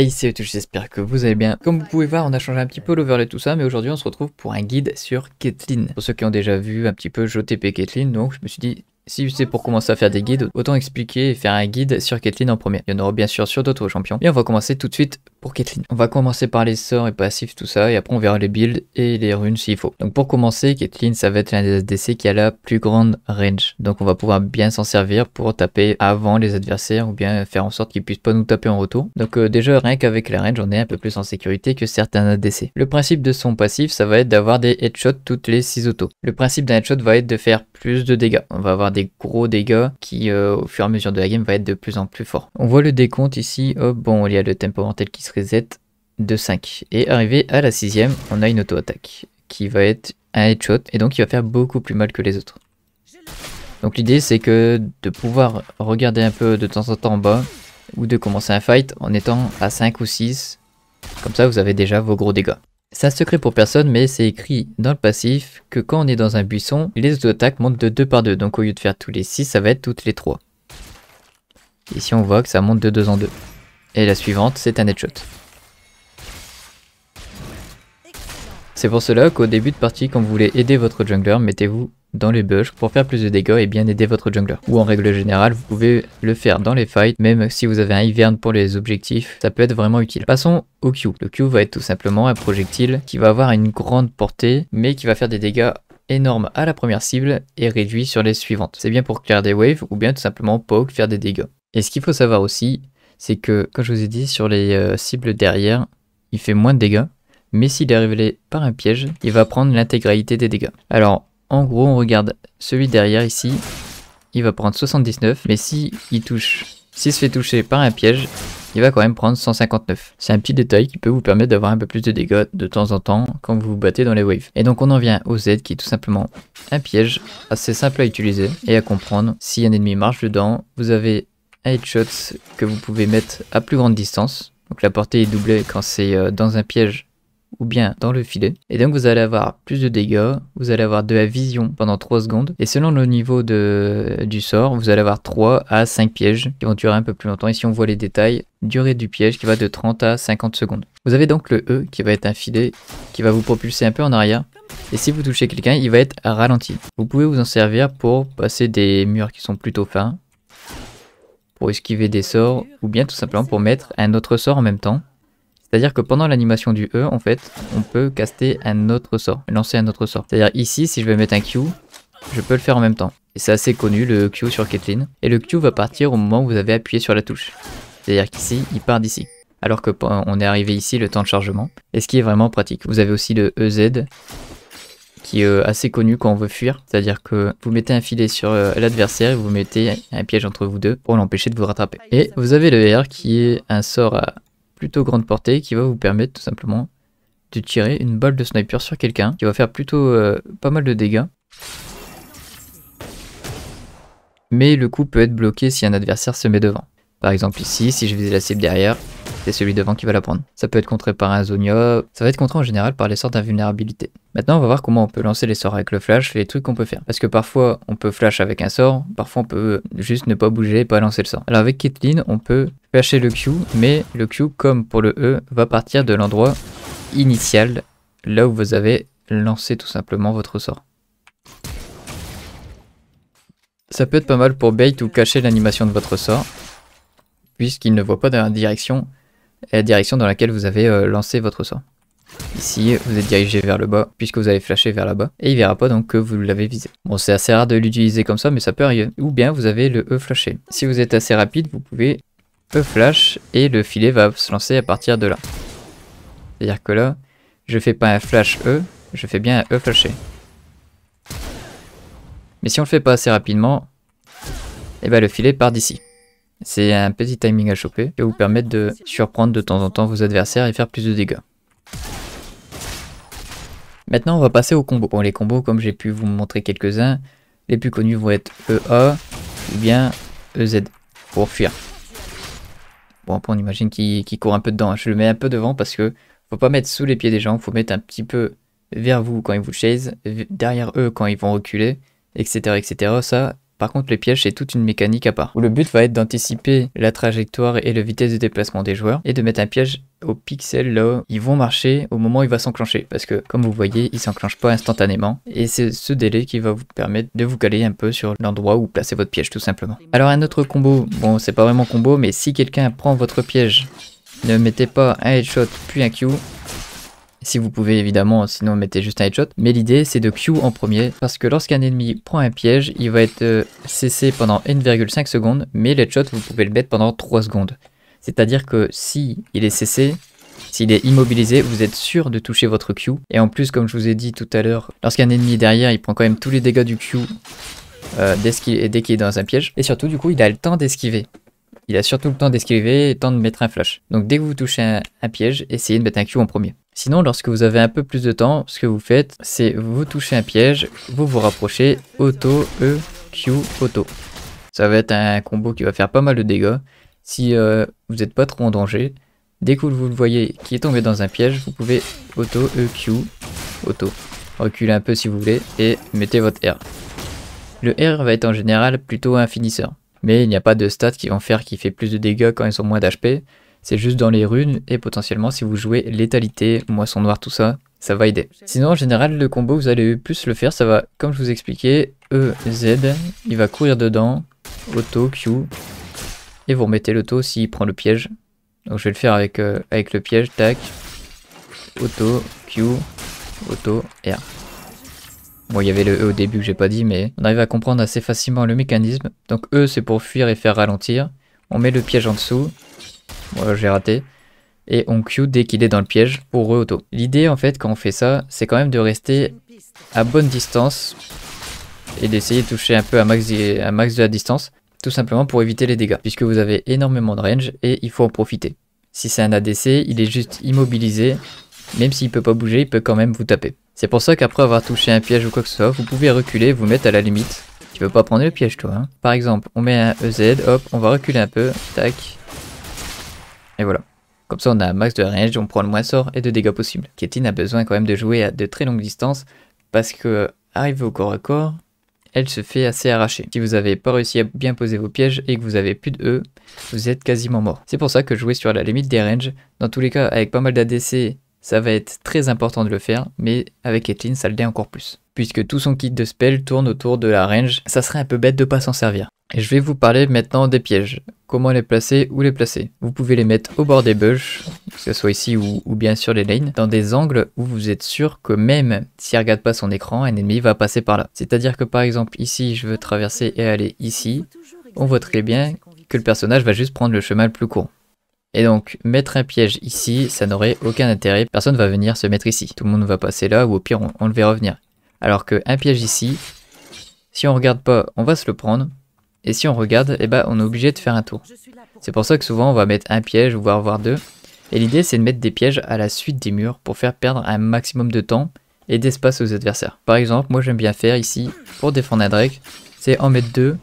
Hey c'est tout, j'espère que vous allez bien. Comme vous pouvez voir, on a changé un petit peu l'overlay tout ça, mais aujourd'hui on se retrouve pour un guide sur Caitlyn. Pour ceux qui ont déjà vu un petit peu JTP Caitlyn, donc je me suis dit si c'est pour commencer à faire des guides, autant expliquer et faire un guide sur Caitlyn en premier. Il y en aura bien sûr sur d'autres champions. Et on va commencer tout de suite pour Caitlyn. On va commencer par les sorts et passifs, tout ça, et après on verra les builds et les runes s'il faut. Donc pour commencer, Caitlyn, ça va être l'un des ADC qui a la plus grande range. Donc on va pouvoir bien s'en servir pour taper avant les adversaires ou bien faire en sorte qu'ils puissent pas nous taper en retour. Donc euh, déjà, rien qu'avec la range, on est un peu plus en sécurité que certains ADC. Le principe de son passif, ça va être d'avoir des headshots toutes les 6 autos. Le principe d'un headshot va être de faire plus de dégâts. On va avoir des gros dégâts qui, euh, au fur et à mesure de la game, va être de plus en plus fort. On voit le décompte ici. bon, il y a le tempo mental qui se reset de 5. Et arrivé à la sixième, on a une auto-attaque qui va être un headshot et donc il va faire beaucoup plus mal que les autres. Donc l'idée c'est que de pouvoir regarder un peu de temps en temps en bas ou de commencer un fight en étant à 5 ou 6. Comme ça vous avez déjà vos gros dégâts. C'est un secret pour personne, mais c'est écrit dans le passif que quand on est dans un buisson, les auto-attaques montent de 2 par 2. Donc au lieu de faire tous les 6, ça va être toutes les 3. Ici on voit que ça monte de 2 en 2. Et la suivante, c'est un headshot. C'est pour cela qu'au début de partie, quand vous voulez aider votre jungler, mettez-vous dans les bugs pour faire plus de dégâts et bien aider votre jungler. Ou en règle générale, vous pouvez le faire dans les fights, même si vous avez un hiverne pour les objectifs, ça peut être vraiment utile. Passons au Q. Le Q va être tout simplement un projectile qui va avoir une grande portée, mais qui va faire des dégâts énormes à la première cible et réduit sur les suivantes. C'est bien pour clear des waves ou bien tout simplement poke, faire des dégâts. Et ce qu'il faut savoir aussi, c'est que, comme je vous ai dit, sur les euh, cibles derrière, il fait moins de dégâts, mais s'il est révélé par un piège, il va prendre l'intégralité des dégâts. Alors, en gros, on regarde celui derrière ici. Il va prendre 79, mais si il touche, s'il se fait toucher par un piège, il va quand même prendre 159. C'est un petit détail qui peut vous permettre d'avoir un peu plus de dégâts de temps en temps quand vous vous battez dans les waves. Et donc on en vient au Z qui est tout simplement un piège assez simple à utiliser et à comprendre. Si un ennemi marche dedans, vous avez un headshot que vous pouvez mettre à plus grande distance. Donc la portée est doublée quand c'est euh, dans un piège ou bien dans le filet. Et donc vous allez avoir plus de dégâts, vous allez avoir de la vision pendant 3 secondes. Et selon le niveau de, du sort, vous allez avoir 3 à 5 pièges qui vont durer un peu plus longtemps. Ici on voit les détails, durée du piège qui va de 30 à 50 secondes. Vous avez donc le E qui va être un filet qui va vous propulser un peu en arrière. Et si vous touchez quelqu'un, il va être ralenti. Vous pouvez vous en servir pour passer des murs qui sont plutôt fins, pour esquiver des sorts, ou bien tout simplement pour mettre un autre sort en même temps. C'est-à-dire que pendant l'animation du E, en fait, on peut caster un autre sort, lancer un autre sort. C'est-à-dire ici, si je vais mettre un Q, je peux le faire en même temps. Et c'est assez connu, le Q sur Caitlyn. Et le Q va partir au moment où vous avez appuyé sur la touche. C'est-à-dire qu'ici, il part d'ici. Alors que on est arrivé ici, le temps de chargement. Et ce qui est vraiment pratique. Vous avez aussi le EZ, qui est euh, assez connu quand on veut fuir. C'est-à-dire que vous mettez un filet sur euh, l'adversaire et vous mettez un piège entre vous deux pour l'empêcher de vous rattraper. Et vous avez le R qui est un sort à plutôt grande portée qui va vous permettre tout simplement de tirer une balle de sniper sur quelqu'un qui va faire plutôt euh, pas mal de dégâts. Mais le coup peut être bloqué si un adversaire se met devant. Par exemple ici, si je faisais la cible derrière, c'est celui devant qui va la prendre. Ça peut être contré par un Zonia, ça va être contré en général par les sorts d'invulnérabilité. Maintenant, on va voir comment on peut lancer les sorts avec le flash et les trucs qu'on peut faire. Parce que parfois, on peut flash avec un sort, parfois on peut juste ne pas bouger et pas lancer le sort. Alors avec Caitlyn, on peut flasher le Q, mais le Q, comme pour le E, va partir de l'endroit initial, là où vous avez lancé tout simplement votre sort. Ça peut être pas mal pour bait ou cacher l'animation de votre sort, puisqu'il ne voit pas dans la direction et la direction dans laquelle vous avez euh, lancé votre sort. Ici, vous êtes dirigé vers le bas, puisque vous avez flashé vers là-bas, et il verra pas donc que vous l'avez visé. Bon, c'est assez rare de l'utiliser comme ça, mais ça peut arriver. Ou bien, vous avez le E flashé. Si vous êtes assez rapide, vous pouvez E flash, et le filet va se lancer à partir de là. C'est-à-dire que là, je fais pas un flash E, je fais bien un E flashé. Mais si on le fait pas assez rapidement, et eh ben, le filet part d'ici. C'est un petit timing à choper qui vous permettre de surprendre de temps en temps vos adversaires et faire plus de dégâts. Maintenant on va passer aux combos. Bon les combos comme j'ai pu vous montrer quelques-uns, les plus connus vont être EA ou bien EZ pour fuir. Bon après on imagine qu'il court un peu dedans, hein. je le mets un peu devant parce que faut pas mettre sous les pieds des gens, faut mettre un petit peu vers vous quand ils vous chase, derrière eux quand ils vont reculer, etc. etc. Ça, par contre, les pièges, c'est toute une mécanique à part, où le but va être d'anticiper la trajectoire et la vitesse de déplacement des joueurs, et de mettre un piège au pixel là, ils vont marcher au moment où il va s'enclencher, parce que comme vous voyez, il s'enclenche pas instantanément, et c'est ce délai qui va vous permettre de vous caler un peu sur l'endroit où placer votre piège tout simplement. Alors un autre combo, bon c'est pas vraiment combo, mais si quelqu'un prend votre piège, ne mettez pas un headshot puis un Q, si vous pouvez évidemment, sinon mettez juste un headshot. Mais l'idée c'est de Q en premier parce que lorsqu'un ennemi prend un piège, il va être euh, cessé pendant 1,5 secondes, mais l'headshot vous pouvez le mettre pendant 3 secondes. C'est-à-dire que si il est cessé, s'il est immobilisé, vous êtes sûr de toucher votre Q. Et en plus, comme je vous ai dit tout à l'heure, lorsqu'un ennemi est derrière, il prend quand même tous les dégâts du Q euh, dès qu'il est dans un piège. Et surtout, du coup, il a le temps d'esquiver. Il a surtout le temps d'esquiver et le temps de mettre un flash. Donc dès que vous touchez un, un piège, essayez de mettre un Q en premier. Sinon, lorsque vous avez un peu plus de temps, ce que vous faites, c'est vous touchez un piège, vous vous rapprochez, auto, E, Q, auto. Ça va être un combo qui va faire pas mal de dégâts. Si euh, vous n'êtes pas trop en danger, dès que vous le voyez qui est tombé dans un piège, vous pouvez auto, E, Q, auto. Reculez un peu si vous voulez et mettez votre R. Le R va être en général plutôt un finisseur. Mais il n'y a pas de stats qui vont faire qu'il fait plus de dégâts quand ils sont moins d'HP. C'est juste dans les runes et potentiellement si vous jouez létalité, moisson noir, tout ça, ça va aider. Sinon en général le combo vous allez plus le faire, ça va comme je vous expliquais, E, Z, il va courir dedans, auto, Q, et vous remettez l'auto s'il prend le piège. Donc je vais le faire avec, euh, avec le piège, tac, auto, Q, auto, R. Bon, il y avait le E au début que j'ai pas dit, mais on arrive à comprendre assez facilement le mécanisme. Donc E, c'est pour fuir et faire ralentir. On met le piège en dessous euh, j'ai raté. Et on Q dès qu'il est dans le piège pour re-auto. L'idée en fait quand on fait ça, c'est quand même de rester à bonne distance et d'essayer de toucher un peu à max, à max de la distance, tout simplement pour éviter les dégâts, puisque vous avez énormément de range et il faut en profiter. Si c'est un ADC, il est juste immobilisé, même s'il peut pas bouger, il peut quand même vous taper. C'est pour ça qu'après avoir touché un piège ou quoi que ce soit, vous pouvez reculer, vous mettre à la limite. Tu veux pas prendre le piège toi, hein. Par exemple, on met un EZ, hop, on va reculer un peu, tac, et voilà. Comme ça, on a un max de range, on prend le moins sort et de dégâts possibles. Ketin a besoin quand même de jouer à de très longues distances parce que, arrivée au corps à corps, elle se fait assez arracher. Si vous n'avez pas réussi à bien poser vos pièges et que vous avez plus de E, vous êtes quasiment mort. C'est pour ça que jouer sur la limite des ranges, dans tous les cas avec pas mal d'ADC, ça va être très important de le faire, mais avec Caitlyn, ça le dé encore plus. Puisque tout son kit de spell tourne autour de la range, ça serait un peu bête de pas s'en servir je vais vous parler maintenant des pièges. Comment les placer, ou les placer. Vous pouvez les mettre au bord des bush, que ce soit ici ou, bien sur les lanes, dans des angles où vous êtes sûr que même s'il regarde pas son écran, un ennemi va passer par là. C'est-à-dire que par exemple ici, je veux traverser et aller ici, on voit très bien que le personnage va juste prendre le chemin le plus court. Et donc, mettre un piège ici, ça n'aurait aucun intérêt, personne ne va venir se mettre ici. Tout le monde va passer là, ou au pire, on, le verra revenir. Alors qu'un piège ici, si on ne regarde pas, on va se le prendre, et si on regarde, eh ben, on est obligé de faire un tour. C'est pour ça que souvent on va mettre un piège, voire, voir deux. Et l'idée c'est de mettre des pièges à la suite des murs pour faire perdre un maximum de temps et d'espace aux adversaires. Par exemple, moi j'aime bien faire ici, pour défendre un Drake, c'est en mettre deux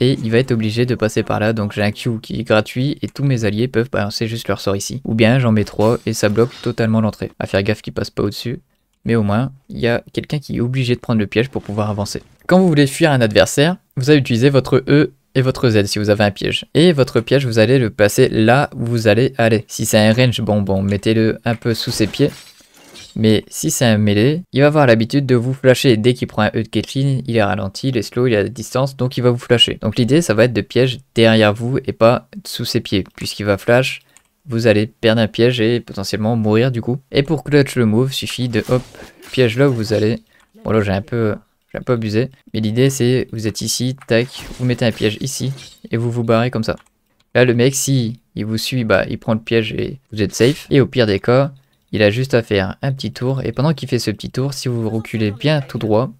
et il va être obligé de passer par là, donc j'ai un Q qui est gratuit et tous mes alliés peuvent balancer juste leur sort ici. Ou bien j'en mets trois et ça bloque totalement l'entrée. À faire gaffe qu'il passe pas au-dessus mais au moins, il y a quelqu'un qui est obligé de prendre le piège pour pouvoir avancer. Quand vous voulez fuir un adversaire, vous allez utiliser votre E et votre Z si vous avez un piège. Et votre piège, vous allez le placer là où vous allez aller. Si c'est un range, bon, bon, mettez-le un peu sous ses pieds. Mais si c'est un mêlé, il va avoir l'habitude de vous flasher. Dès qu'il prend un E de Caitlyn, il est ralenti, il est slow, il est à distance, donc il va vous flasher. Donc l'idée, ça va être de piège derrière vous et pas sous ses pieds, puisqu'il va flash vous allez perdre un piège et potentiellement mourir du coup. Et pour clutch le move, suffit de hop, piège là où vous allez. Bon là j'ai un peu j'ai un abusé. Mais l'idée c'est, vous êtes ici, tac, vous mettez un piège ici et vous vous barrez comme ça. Là le mec si il vous suit, bah il prend le piège et vous êtes safe. Et au pire des cas, il a juste à faire un petit tour et pendant qu'il fait ce petit tour, si vous vous reculez bien tout droit,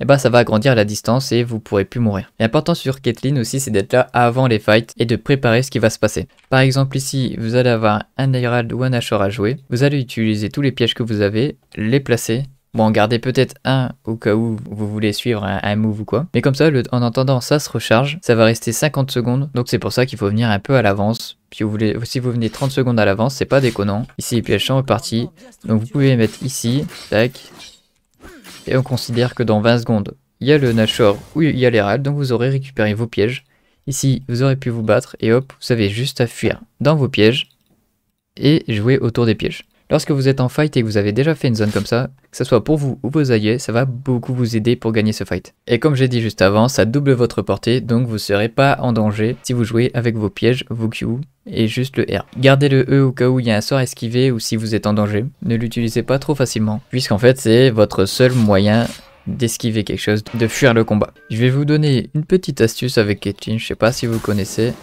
et eh bah ben, ça va agrandir la distance et vous pourrez plus mourir. L'important sur Caitlyn aussi c'est d'être là avant les fights et de préparer ce qui va se passer. Par exemple ici vous allez avoir un Herald ou un Ashor à jouer, vous allez utiliser tous les pièges que vous avez, les placer Bon, en gardez peut-être un au cas où vous voulez suivre un, move ou quoi. Mais comme ça, en entendant ça se recharge, ça va rester 50 secondes. Donc c'est pour ça qu'il faut venir un peu à l'avance. Puis vous, voulez, si vous venez 30 secondes à l'avance, c'est pas déconnant. Ici, les pièges sont repartis. Donc vous pouvez mettre ici, tac, et on considère que dans 20 secondes, il y a le Nashor ou il y a l'Hérald, donc vous aurez récupéré vos pièges. Ici, vous aurez pu vous battre et hop, vous avez juste à fuir dans vos pièges et jouer autour des pièges. Lorsque vous êtes en fight et que vous avez déjà fait une zone comme ça, que ce soit pour vous ou vos alliés, ça va beaucoup vous aider pour gagner ce fight. Et comme j'ai dit juste avant, ça double votre portée, donc vous ne serez pas en danger si vous jouez avec vos pièges, vos Q et juste le R. Gardez le E au cas où il y a un sort esquivé ou si vous êtes en danger. Ne l'utilisez pas trop facilement, puisqu'en fait c'est votre seul moyen d'esquiver quelque chose, de fuir le combat. Je vais vous donner une petite astuce avec Ketchin, je sais pas si vous connaissez,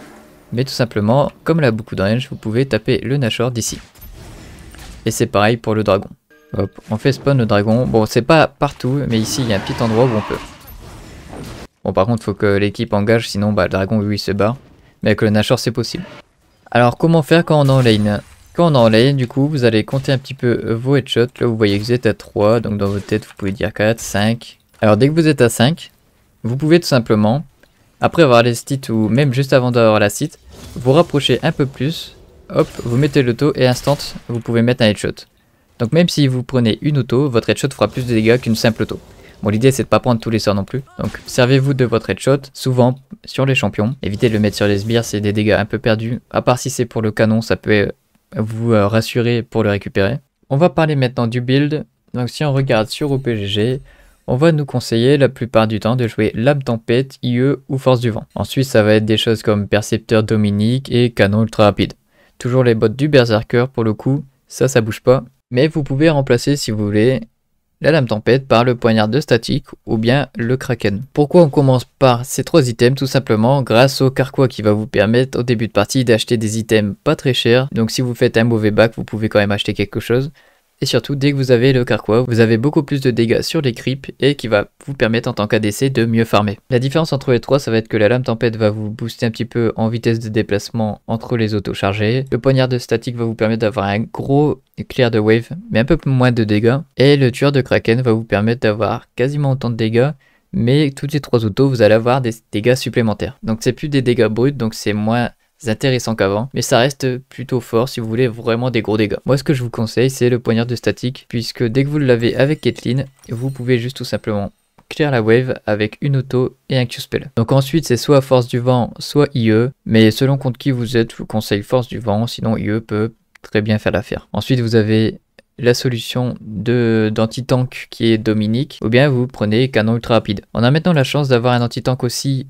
mais tout simplement, comme l'a beaucoup de vous pouvez taper le Nashor d'ici. Et c'est pareil pour le dragon. Hop, on fait spawn le dragon. Bon, c'est pas partout, mais ici, il y a un petit endroit où on peut. Bon, par contre, faut que l'équipe engage, sinon bah, le dragon, lui, il se barre. Mais avec le Nashor, c'est possible. Alors, comment faire quand on est en lane Quand on est en lane, du coup, vous allez compter un petit peu vos headshots. Là, vous voyez que vous êtes à 3, donc dans votre tête, vous pouvez dire 4, 5. Alors, dès que vous êtes à 5, vous pouvez tout simplement, après avoir les sites ou même juste avant d'avoir la site, vous rapprocher un peu plus Hop, vous mettez l'auto et instant, vous pouvez mettre un headshot. Donc même si vous prenez une auto, votre headshot fera plus de dégâts qu'une simple auto. Bon, l'idée c'est de pas prendre tous les sorts non plus. Donc, servez-vous de votre headshot, souvent sur les champions. Évitez de le mettre sur les sbires, c'est des dégâts un peu perdus. À part si c'est pour le canon, ça peut euh, vous euh, rassurer pour le récupérer. On va parler maintenant du build. Donc, si on regarde sur OPGG, on va nous conseiller la plupart du temps de jouer Lame Tempête, IE ou Force du Vent. Ensuite, ça va être des choses comme Percepteur Dominique et Canon Ultra Rapide. Toujours les bottes du Berserker pour le coup, ça ça bouge pas. Mais vous pouvez remplacer si vous voulez la lame tempête par le poignard de statique ou bien le kraken. Pourquoi on commence par ces trois items Tout simplement grâce au carquois qui va vous permettre au début de partie d'acheter des items pas très chers. Donc si vous faites un mauvais bac, vous pouvez quand même acheter quelque chose. Et surtout, dès que vous avez le carquois, vous avez beaucoup plus de dégâts sur les creeps et qui va vous permettre en tant qu'ADC de mieux farmer. La différence entre les trois, ça va être que la lame tempête va vous booster un petit peu en vitesse de déplacement entre les autos chargés Le poignard de statique va vous permettre d'avoir un gros clear de wave, mais un peu moins de dégâts. Et le tueur de kraken va vous permettre d'avoir quasiment autant de dégâts, mais toutes les trois autos, vous allez avoir des dégâts supplémentaires. Donc c'est plus des dégâts bruts, donc c'est moins intéressant qu'avant, mais ça reste plutôt fort si vous voulez vraiment des gros dégâts. Moi ce que je vous conseille c'est le poignard de statique, puisque dès que vous l'avez avec Caitlyn, vous pouvez juste tout simplement clear la wave avec une auto et un Q-spell. Donc ensuite c'est soit force du vent, soit IE, mais selon contre qui vous êtes, je vous conseille force du vent, sinon IE peut très bien faire l'affaire. Ensuite vous avez la solution d'anti-tank qui est Dominique, ou bien vous prenez canon ultra rapide. On a maintenant la chance d'avoir un anti-tank aussi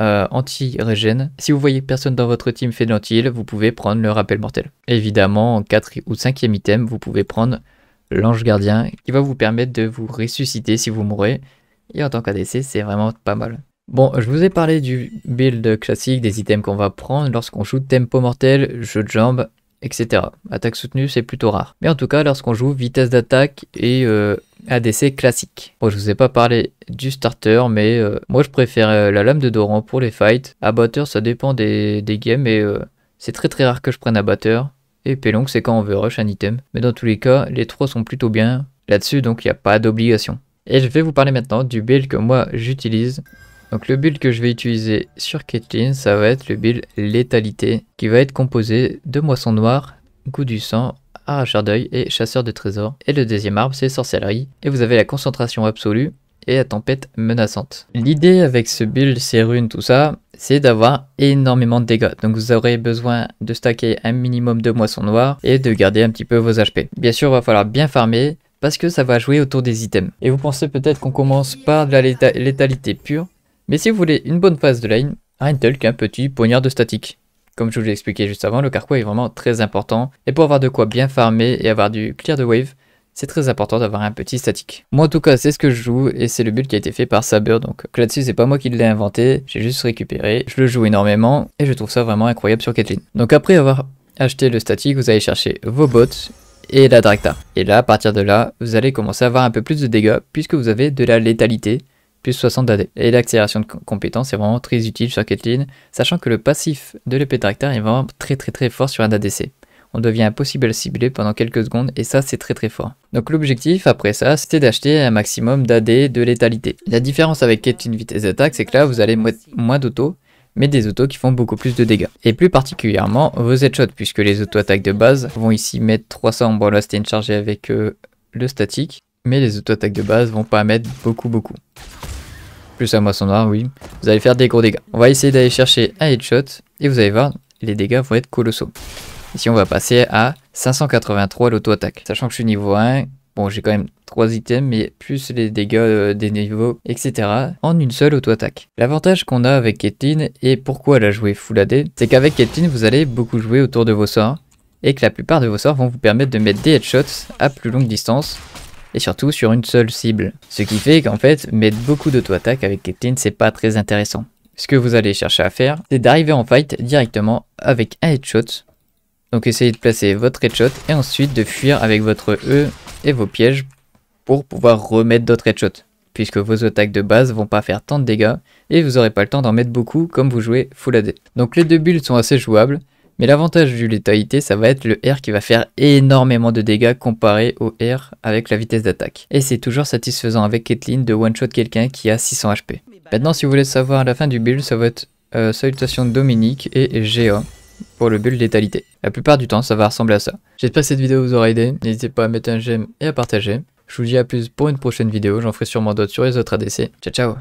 euh, anti-régène. Si vous voyez personne dans votre team fait de vous pouvez prendre le rappel mortel. Évidemment, en 4 ou 5e item, vous pouvez prendre l'ange gardien qui va vous permettre de vous ressusciter si vous mourrez. Et en tant qu'ADC, c'est vraiment pas mal. Bon, je vous ai parlé du build classique, des items qu'on va prendre lorsqu'on joue tempo mortel, jeu de jambes, etc. Attaque soutenue, c'est plutôt rare. Mais en tout cas, lorsqu'on joue vitesse d'attaque et euh, ADC classique. Bon, je vous ai pas parlé du starter, mais euh, moi je préfère euh, la lame de Doran pour les fights. Abatteur, ça dépend des, des games, mais euh, c'est très très rare que je prenne abatteur. Et Pelong, c'est quand on veut rush un item. Mais dans tous les cas, les trois sont plutôt bien là-dessus, donc il n'y a pas d'obligation. Et je vais vous parler maintenant du build que moi j'utilise. Donc le build que je vais utiliser sur Caitlyn, ça va être le build létalité, qui va être composé de moisson noire, goût du sang, arracheur d'œil et chasseur de trésors. Et le deuxième arbre, c'est sorcellerie. Et vous avez la concentration absolue et la tempête menaçante. L'idée avec ce build, ces runes, tout ça, c'est d'avoir énormément de dégâts. Donc vous aurez besoin de stacker un minimum de moissons noires et de garder un petit peu vos HP. Bien sûr, il va falloir bien farmer parce que ça va jouer autour des items. Et vous pensez peut-être qu'on commence par de la létalité pure, mais si vous voulez une bonne phase de lane, un tel qu'un petit poignard de statique. Comme je vous l'ai expliqué juste avant, le carquois est vraiment très important, et pour avoir de quoi bien farmer et avoir du clear de wave, c'est très important d'avoir un petit statique. Moi en tout cas c'est ce que je joue et c'est le build qui a été fait par Saber donc là-dessus c'est pas moi qui l'ai inventé, j'ai juste récupéré, je le joue énormément et je trouve ça vraiment incroyable sur Caitlyn. Donc après avoir acheté le statique vous allez chercher vos bots et la drakta, Et là à partir de là vous allez commencer à avoir un peu plus de dégâts puisque vous avez de la létalité plus 60 d'AD. Et l'accélération de compétence est vraiment très utile sur Caitlyn, sachant que le passif de l'épée est vraiment très très très fort sur un ADC. On devient impossible à cibler pendant quelques secondes et ça c'est très très fort. Donc l'objectif après ça c'était d'acheter un maximum d'AD de létalité. La différence avec Caitlyn vitesse d'attaque c'est que là vous allez moins d'auto mais des autos qui font beaucoup plus de dégâts. Et plus particulièrement vos headshots, puisque les auto-attaques de base vont ici mettre 300, bon là c'était une charge avec euh, le statique, mais les auto-attaques de base vont pas mettre beaucoup beaucoup. Plus à moisson noir, oui. Vous allez faire des gros dégâts. On va essayer d'aller chercher un headshot et vous allez voir, les dégâts vont être colossaux. Ici, on va passer à 583 l'auto-attaque. Sachant que je suis niveau 1, bon, j'ai quand même 3 items, mais plus les dégâts euh, des niveaux, etc. en une seule auto-attaque. L'avantage qu'on a avec Ketlin et pourquoi elle a joué Full AD, c'est qu'avec Ketlin vous allez beaucoup jouer autour de vos sorts, et que la plupart de vos sorts vont vous permettre de mettre des headshots à plus longue distance, et surtout sur une seule cible. Ce qui fait qu'en fait, mettre beaucoup d'auto-attaques avec Caitlyn, c'est pas très intéressant. Ce que vous allez chercher à faire, c'est d'arriver en fight directement avec un headshot. Donc essayez de placer votre headshot et ensuite de fuir avec votre E et vos pièges pour pouvoir remettre d'autres headshots. Puisque vos attaques de base vont pas faire tant de dégâts et vous aurez pas le temps d'en mettre beaucoup comme vous jouez full AD. Donc les deux bulles sont assez jouables mais l'avantage du létalité, ça va être le R qui va faire énormément de dégâts comparé au R avec la vitesse d'attaque. Et c'est toujours satisfaisant avec Caitlyn de one-shot quelqu'un qui a 600 HP. Maintenant, si vous voulez savoir la fin du build, ça va être euh, Salutation Dominique et Géa pour le build létalité. La plupart du temps, ça va ressembler à ça. J'espère que cette vidéo vous aura aidé. N'hésitez pas à mettre un j'aime et à partager. Je vous dis à plus pour une prochaine vidéo. J'en ferai sûrement d'autres sur les autres ADC. Ciao, ciao